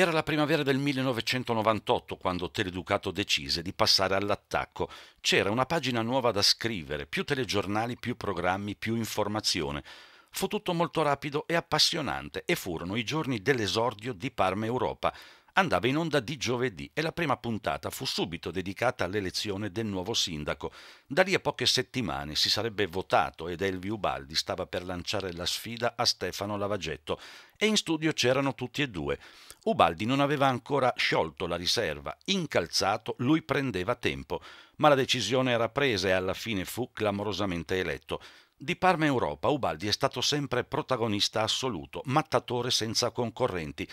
Era la primavera del 1998 quando Teleducato decise di passare all'attacco. C'era una pagina nuova da scrivere, più telegiornali, più programmi, più informazione. Fu tutto molto rapido e appassionante e furono i giorni dell'esordio di Parma Europa, andava in onda di giovedì e la prima puntata fu subito dedicata all'elezione del nuovo sindaco. Da lì a poche settimane si sarebbe votato ed Elvi Ubaldi stava per lanciare la sfida a Stefano Lavagetto e in studio c'erano tutti e due. Ubaldi non aveva ancora sciolto la riserva, incalzato lui prendeva tempo, ma la decisione era presa e alla fine fu clamorosamente eletto. Di Parma Europa Ubaldi è stato sempre protagonista assoluto, mattatore senza concorrenti,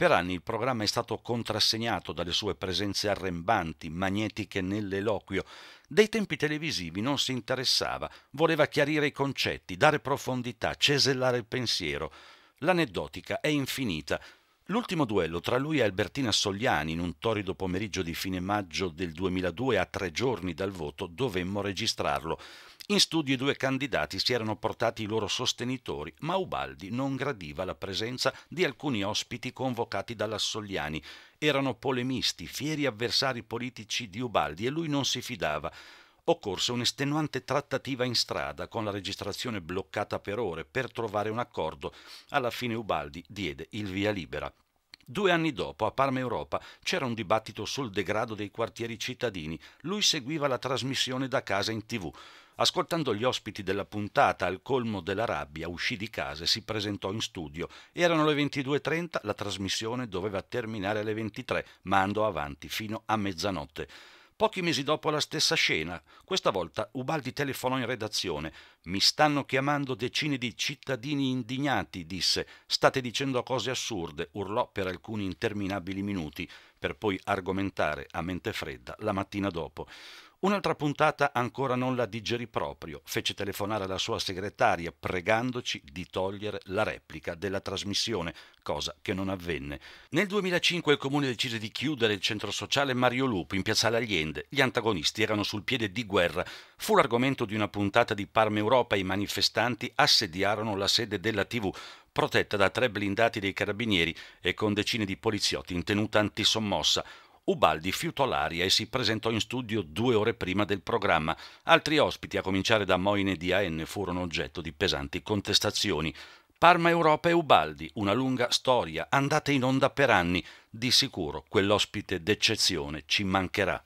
per anni il programma è stato contrassegnato dalle sue presenze arrembanti, magnetiche nell'eloquio. Dei tempi televisivi non si interessava, voleva chiarire i concetti, dare profondità, cesellare il pensiero. L'aneddotica è infinita. L'ultimo duello tra lui e Albertina Sogliani in un torrido pomeriggio di fine maggio del 2002 a tre giorni dal voto dovemmo registrarlo. In studio i due candidati si erano portati i loro sostenitori, ma Ubaldi non gradiva la presenza di alcuni ospiti convocati dalla Sogliani. Erano polemisti, fieri avversari politici di Ubaldi e lui non si fidava occorse un'estenuante trattativa in strada, con la registrazione bloccata per ore, per trovare un accordo. Alla fine Ubaldi diede il via libera. Due anni dopo, a Parma Europa, c'era un dibattito sul degrado dei quartieri cittadini. Lui seguiva la trasmissione da casa in tv. Ascoltando gli ospiti della puntata al colmo della rabbia, uscì di casa e si presentò in studio. Erano le 22.30, la trasmissione doveva terminare alle 23, ma andò avanti fino a mezzanotte. Pochi mesi dopo la stessa scena, questa volta Ubaldi telefonò in redazione. Mi stanno chiamando decine di cittadini indignati, disse. State dicendo cose assurde, urlò per alcuni interminabili minuti, per poi argomentare a mente fredda la mattina dopo. Un'altra puntata ancora non la digerì proprio. Fece telefonare alla sua segretaria pregandoci di togliere la replica della trasmissione, cosa che non avvenne. Nel 2005 il comune decise di chiudere il centro sociale Mario Lupo in Piazzale Allende. Gli antagonisti erano sul piede di guerra. Fu l'argomento di una puntata di Parma Europa Europa i manifestanti assediarono la sede della TV, protetta da tre blindati dei carabinieri e con decine di poliziotti in tenuta antisommossa. Ubaldi fiutò l'aria e si presentò in studio due ore prima del programma. Altri ospiti, a cominciare da Moine di AN, furono oggetto di pesanti contestazioni. Parma Europa e Ubaldi, una lunga storia, andata in onda per anni. Di sicuro quell'ospite d'eccezione ci mancherà.